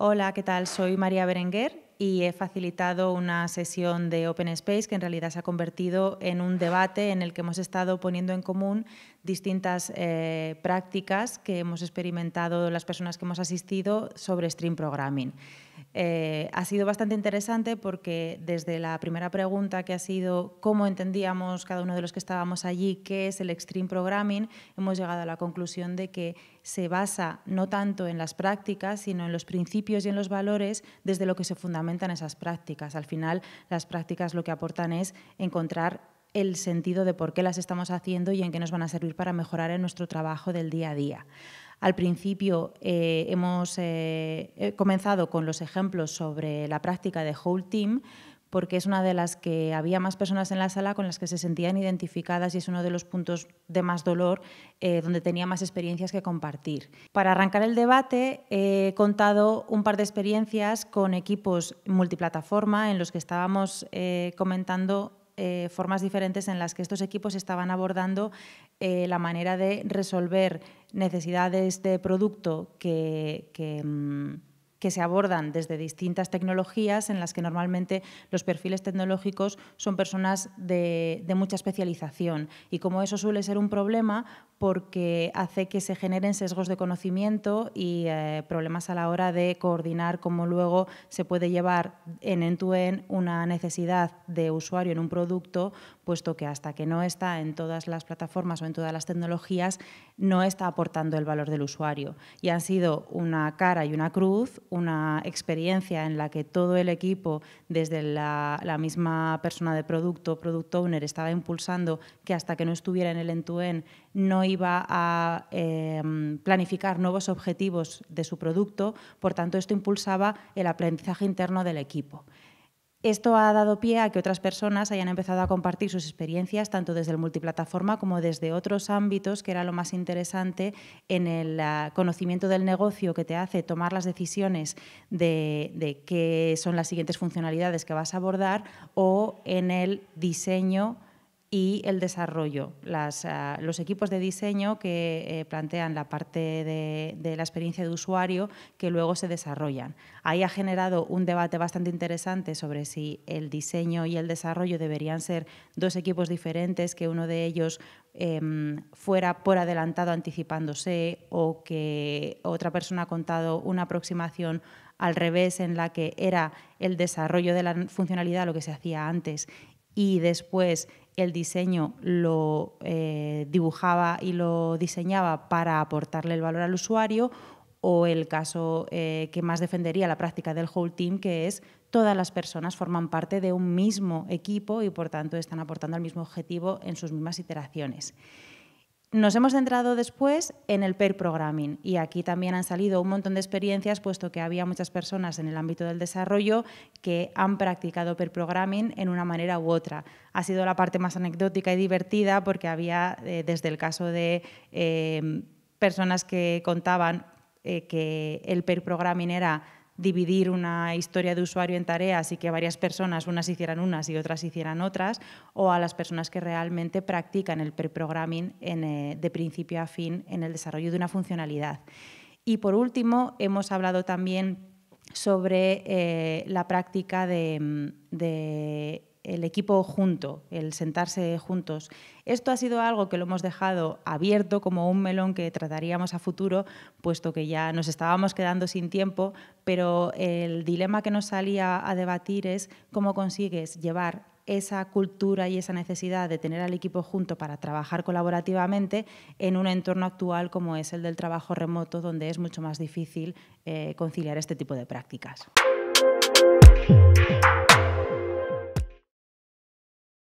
Hola, ¿qué tal? Soy María Berenguer y he facilitado una sesión de Open Space que en realidad se ha convertido en un debate en el que hemos estado poniendo en común distintas eh, prácticas que hemos experimentado las personas que hemos asistido sobre stream programming. Eh, ha sido bastante interesante porque desde la primera pregunta que ha sido cómo entendíamos cada uno de los que estábamos allí qué es el extreme programming, hemos llegado a la conclusión de que se basa no tanto en las prácticas, sino en los principios y en los valores desde lo que se fundamentan esas prácticas. Al final, las prácticas lo que aportan es encontrar el sentido de por qué las estamos haciendo y en qué nos van a servir para mejorar en nuestro trabajo del día a día. Al principio eh, hemos eh, comenzado con los ejemplos sobre la práctica de Whole Team, porque es una de las que había más personas en la sala con las que se sentían identificadas y es uno de los puntos de más dolor eh, donde tenía más experiencias que compartir. Para arrancar el debate he contado un par de experiencias con equipos multiplataforma en los que estábamos comentando eh, formas diferentes en las que estos equipos estaban abordando eh, la manera de resolver necesidades de producto que, mm, que se abordan desde distintas tecnologías en las que normalmente los perfiles tecnológicos son personas de, mucha especialización y como eso suele ser un problema porque hace que se generen sesgos de conocimiento y eh, problemas a la hora de coordinar cómo luego se puede llevar en end-to-end una necesidad de usuario en un producto, puesto que hasta que no está en todas las plataformas o en todas las tecnologías, no está aportando el valor del usuario. Y han sido una cara y una cruz una experiencia en la que todo el equipo, desde la, misma persona de producto, product owner, estaba impulsando que hasta que no estuviera en el end-to-end no iba a em, planificar nuevos objetivos de su producto, por tanto esto impulsaba el aprendizaje interno del equipo. Esto ha dado pie a que otras personas hayan empezado a compartir sus experiencias, tanto desde el multiplataforma como desde otros ámbitos, que era lo más interesante en el ah, conocimiento del negocio que te hace tomar las decisiones de, qué son las siguientes funcionalidades que vas a abordar o en el diseño y el desarrollo. Ah, los equipos de diseño que eh, plantean la parte de, la experiencia de usuario que luego se desarrollan. Ahí ha generado un debate bastante interesante sobre si el diseño y el desarrollo deberían ser dos equipos diferentes, que uno de ellos em, fuera por adelantado anticipándose o que otra persona ha contado una aproximación al revés en la que era el desarrollo de la funcionalidad lo que se hacía antes y después el diseño lo eh, dibujaba y lo diseñaba para aportarle el valor al usuario o el caso eh, que más defendería la práctica del whole team, que es todas las personas forman parte de un mismo equipo y por tanto están aportando al mismo objetivo en sus mismas iteraciones. Nos hemos centrado después en el pair programming y aquí también han salido un montón de experiencias, puesto que había muchas personas en el ámbito del desarrollo que han practicado pair programming en una manera u otra. Ha sido la parte más anecdótica y divertida porque había, eh, desde el caso de eh, personas que contaban eh, que el pair programming era dividir una historia de usuario en tareas y que varias personas, unas hicieran unas y otras hicieran otras, o a las personas que realmente practican el pre-programming eh, de principio a fin en el desarrollo de una funcionalidad. Y por último, hemos hablado también sobre eh, la práctica de mm, el equipo junto, el sentarse juntos. Esto ha sido algo que lo hemos dejado abierto como un melón que trataríamos a futuro, puesto que ya nos estábamos quedando sin tiempo, pero el dilema que nos salía a debatir es cómo consigues llevar esa cultura y esa necesidad de tener al equipo junto para trabajar colaborativamente en un entorno actual como es el del trabajo remoto, donde es mucho más difícil eh, conciliar este tipo de prácticas.